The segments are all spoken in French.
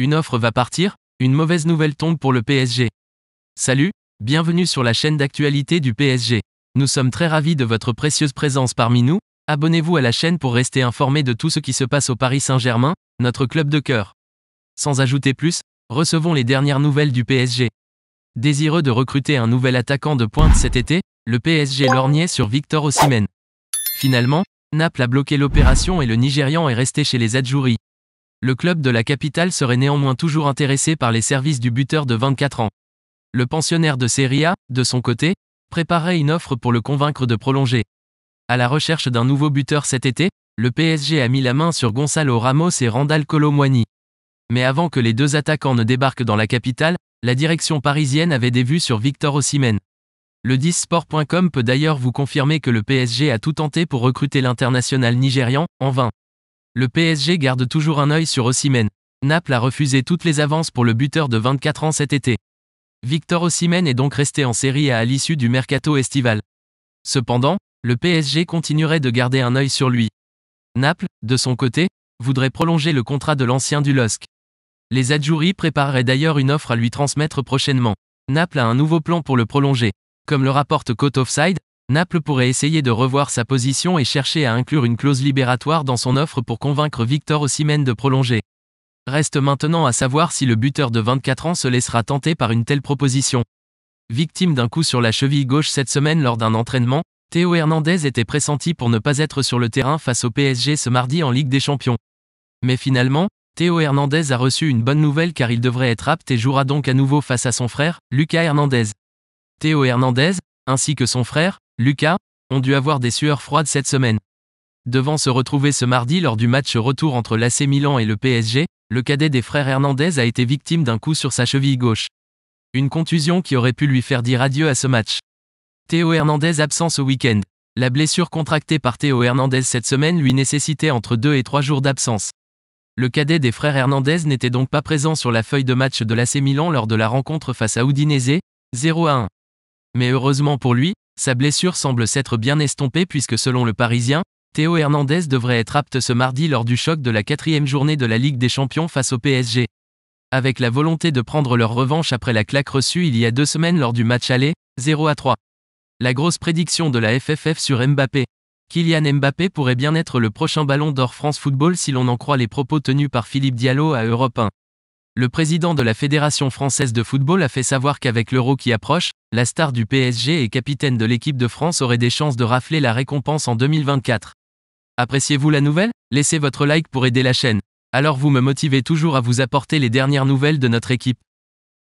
Une offre va partir, une mauvaise nouvelle tombe pour le PSG. Salut, bienvenue sur la chaîne d'actualité du PSG. Nous sommes très ravis de votre précieuse présence parmi nous. Abonnez-vous à la chaîne pour rester informé de tout ce qui se passe au Paris Saint-Germain, notre club de cœur. Sans ajouter plus, recevons les dernières nouvelles du PSG. Désireux de recruter un nouvel attaquant de pointe cet été, le PSG lorgnait sur Victor Osimhen. Finalement, Naples a bloqué l'opération et le Nigérian est resté chez les Adjouris le club de la capitale serait néanmoins toujours intéressé par les services du buteur de 24 ans. Le pensionnaire de Serie A, de son côté, préparait une offre pour le convaincre de prolonger. À la recherche d'un nouveau buteur cet été, le PSG a mis la main sur Gonzalo Ramos et Randall Colomwani. Mais avant que les deux attaquants ne débarquent dans la capitale, la direction parisienne avait des vues sur Victor Osimhen. Le 10sport.com peut d'ailleurs vous confirmer que le PSG a tout tenté pour recruter l'international nigérian, en vain. Le PSG garde toujours un œil sur Osimhen. Naples a refusé toutes les avances pour le buteur de 24 ans cet été. Victor Osimhen est donc resté en série à l'issue du mercato estival. Cependant, le PSG continuerait de garder un œil sur lui. Naples, de son côté, voudrait prolonger le contrat de l'ancien du LOSC. Les Adjouris prépareraient d'ailleurs une offre à lui transmettre prochainement. Naples a un nouveau plan pour le prolonger. Comme le rapporte Cote Naples pourrait essayer de revoir sa position et chercher à inclure une clause libératoire dans son offre pour convaincre Victor Osimhen de prolonger. Reste maintenant à savoir si le buteur de 24 ans se laissera tenter par une telle proposition. Victime d'un coup sur la cheville gauche cette semaine lors d'un entraînement, Théo Hernandez était pressenti pour ne pas être sur le terrain face au PSG ce mardi en Ligue des Champions. Mais finalement, Théo Hernandez a reçu une bonne nouvelle car il devrait être apte et jouera donc à nouveau face à son frère, Lucas Hernandez. Théo Hernandez, ainsi que son frère, Lucas, ont dû avoir des sueurs froides cette semaine. Devant se retrouver ce mardi lors du match retour entre l'AC Milan et le PSG, le cadet des frères Hernandez a été victime d'un coup sur sa cheville gauche. Une contusion qui aurait pu lui faire dire adieu à ce match. Théo Hernandez absence au week-end. La blessure contractée par Théo Hernandez cette semaine lui nécessitait entre 2 et 3 jours d'absence. Le cadet des frères Hernandez n'était donc pas présent sur la feuille de match de l'AC Milan lors de la rencontre face à Udinese, 0 à 1. Mais heureusement pour lui, sa blessure semble s'être bien estompée puisque selon le Parisien, Théo Hernandez devrait être apte ce mardi lors du choc de la quatrième journée de la Ligue des Champions face au PSG. Avec la volonté de prendre leur revanche après la claque reçue il y a deux semaines lors du match aller, 0 à 3. La grosse prédiction de la FFF sur Mbappé. Kylian Mbappé pourrait bien être le prochain ballon d'or France Football si l'on en croit les propos tenus par Philippe Diallo à Europe 1. Le président de la Fédération française de football a fait savoir qu'avec l'euro qui approche, la star du PSG et capitaine de l'équipe de France aurait des chances de rafler la récompense en 2024. Appréciez-vous la nouvelle Laissez votre like pour aider la chaîne. Alors vous me motivez toujours à vous apporter les dernières nouvelles de notre équipe.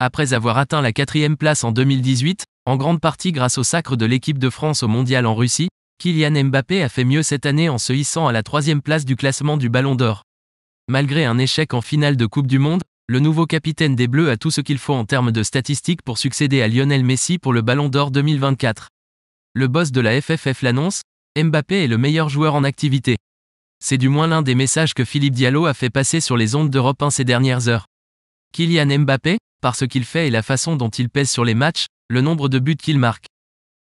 Après avoir atteint la quatrième place en 2018, en grande partie grâce au sacre de l'équipe de France au Mondial en Russie, Kylian Mbappé a fait mieux cette année en se hissant à la troisième place du classement du Ballon d'Or. Malgré un échec en finale de Coupe du Monde, le nouveau capitaine des Bleus a tout ce qu'il faut en termes de statistiques pour succéder à Lionel Messi pour le Ballon d'Or 2024. Le boss de la FFF l'annonce, Mbappé est le meilleur joueur en activité. C'est du moins l'un des messages que Philippe Diallo a fait passer sur les ondes d'Europe 1 ces dernières heures. Kylian Mbappé, par ce qu'il fait et la façon dont il pèse sur les matchs, le nombre de buts qu'il marque.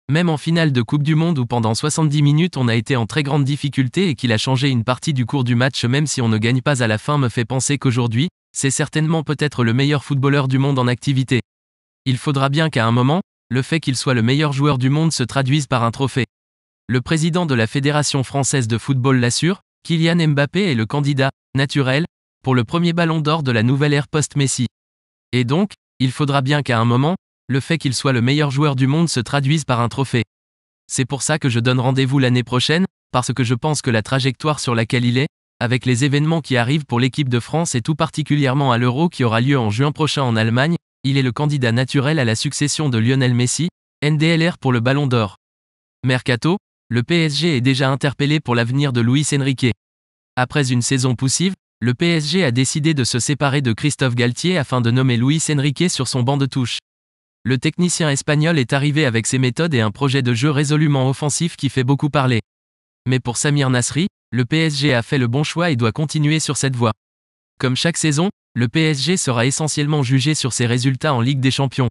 Même en finale de Coupe du Monde où pendant 70 minutes on a été en très grande difficulté et qu'il a changé une partie du cours du match même si on ne gagne pas à la fin me fait penser qu'aujourd'hui, c'est certainement peut-être le meilleur footballeur du monde en activité. Il faudra bien qu'à un moment, le fait qu'il soit le meilleur joueur du monde se traduise par un trophée. Le président de la Fédération française de football l'assure, Kylian Mbappé est le candidat, naturel, pour le premier ballon d'or de la nouvelle ère post-Messi. Et donc, il faudra bien qu'à un moment, le fait qu'il soit le meilleur joueur du monde se traduise par un trophée. C'est pour ça que je donne rendez-vous l'année prochaine, parce que je pense que la trajectoire sur laquelle il est, avec les événements qui arrivent pour l'équipe de France et tout particulièrement à l'Euro qui aura lieu en juin prochain en Allemagne, il est le candidat naturel à la succession de Lionel Messi, NDLR pour le Ballon d'Or. Mercato, le PSG est déjà interpellé pour l'avenir de Luis Enrique. Après une saison poussive, le PSG a décidé de se séparer de Christophe Galtier afin de nommer Luis Enrique sur son banc de touche le technicien espagnol est arrivé avec ses méthodes et un projet de jeu résolument offensif qui fait beaucoup parler. Mais pour Samir Nasri, le PSG a fait le bon choix et doit continuer sur cette voie. Comme chaque saison, le PSG sera essentiellement jugé sur ses résultats en Ligue des Champions.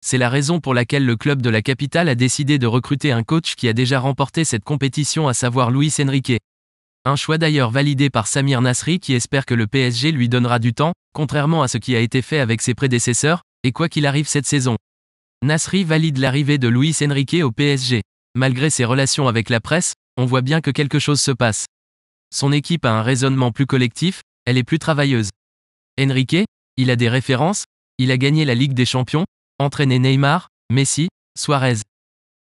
C'est la raison pour laquelle le club de la capitale a décidé de recruter un coach qui a déjà remporté cette compétition, à savoir Luis Enrique. Un choix d'ailleurs validé par Samir Nasri qui espère que le PSG lui donnera du temps, contrairement à ce qui a été fait avec ses prédécesseurs, et quoi qu'il arrive cette saison. Nasri valide l'arrivée de Luis Enrique au PSG. Malgré ses relations avec la presse, on voit bien que quelque chose se passe. Son équipe a un raisonnement plus collectif, elle est plus travailleuse. Enrique, il a des références, il a gagné la Ligue des Champions, entraîné Neymar, Messi, Suarez.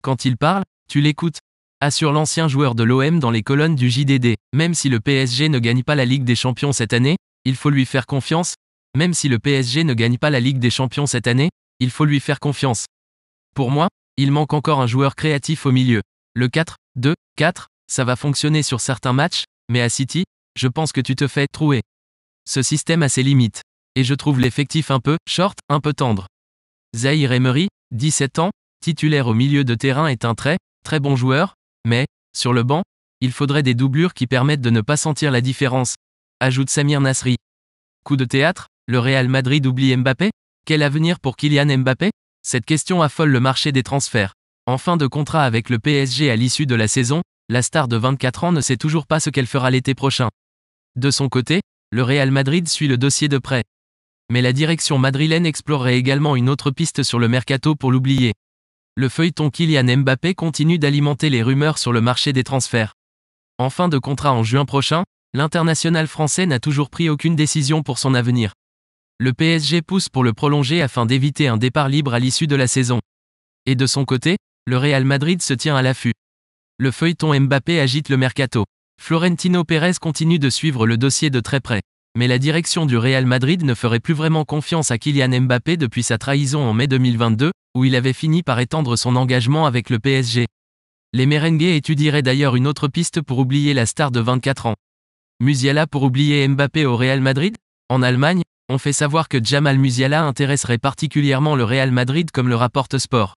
Quand il parle, tu l'écoutes. Assure l'ancien joueur de l'OM dans les colonnes du JDD. Même si le PSG ne gagne pas la Ligue des Champions cette année, il faut lui faire confiance. Même si le PSG ne gagne pas la Ligue des Champions cette année, il faut lui faire confiance. Pour moi, il manque encore un joueur créatif au milieu. Le 4, 2, 4, ça va fonctionner sur certains matchs, mais à City, je pense que tu te fais trouer. Ce système a ses limites. Et je trouve l'effectif un peu short, un peu tendre. Zahir Emery, 17 ans, titulaire au milieu de terrain est un très, très bon joueur, mais, sur le banc, il faudrait des doublures qui permettent de ne pas sentir la différence, ajoute Samir Nasri. Coup de théâtre, le Real Madrid oublie Mbappé, quel avenir pour Kylian Mbappé Cette question affole le marché des transferts. En fin de contrat avec le PSG à l'issue de la saison, la star de 24 ans ne sait toujours pas ce qu'elle fera l'été prochain. De son côté, le Real Madrid suit le dossier de près. Mais la direction madrilène explorerait également une autre piste sur le mercato pour l'oublier. Le feuilleton Kylian Mbappé continue d'alimenter les rumeurs sur le marché des transferts. En fin de contrat en juin prochain, l'international français n'a toujours pris aucune décision pour son avenir. Le PSG pousse pour le prolonger afin d'éviter un départ libre à l'issue de la saison. Et de son côté, le Real Madrid se tient à l'affût. Le feuilleton Mbappé agite le mercato. Florentino Pérez continue de suivre le dossier de très près. Mais la direction du Real Madrid ne ferait plus vraiment confiance à Kylian Mbappé depuis sa trahison en mai 2022, où il avait fini par étendre son engagement avec le PSG. Les merengues étudieraient d'ailleurs une autre piste pour oublier la star de 24 ans. Musiala pour oublier Mbappé au Real Madrid En Allemagne, on fait savoir que Jamal Musiala intéresserait particulièrement le Real Madrid comme le rapporte Sport.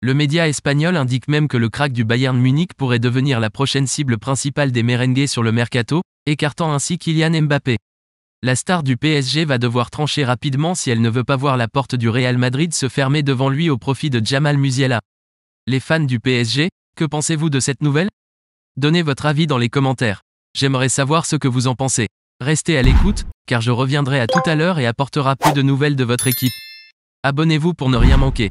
Le média espagnol indique même que le crack du Bayern Munich pourrait devenir la prochaine cible principale des merengues sur le mercato, écartant ainsi Kylian Mbappé. La star du PSG va devoir trancher rapidement si elle ne veut pas voir la porte du Real Madrid se fermer devant lui au profit de Jamal Musiala. Les fans du PSG, que pensez-vous de cette nouvelle Donnez votre avis dans les commentaires. J'aimerais savoir ce que vous en pensez. Restez à l'écoute, car je reviendrai à tout à l'heure et apportera plus de nouvelles de votre équipe. Abonnez-vous pour ne rien manquer.